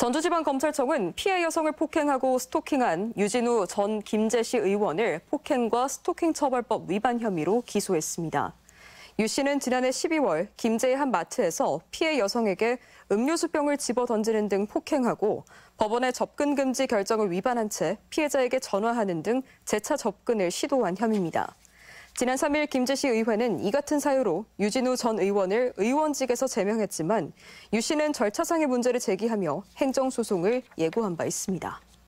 전주지방검찰청은 피해 여성을 폭행하고 스토킹한 유진우 전 김제시 의원을 폭행과 스토킹 처벌법 위반 혐의로 기소했습니다. 유 씨는 지난해 12월 김제의 한 마트에서 피해 여성에게 음료수병을 집어 던지는 등 폭행하고 법원의 접근 금지 결정을 위반한 채 피해자에게 전화하는 등 재차 접근을 시도한 혐의입니다. 지난 3일 김제시 의회는 이 같은 사유로 유진우 전 의원을 의원직에서 제명했지만 유 씨는 절차상의 문제를 제기하며 행정소송을 예고한 바 있습니다.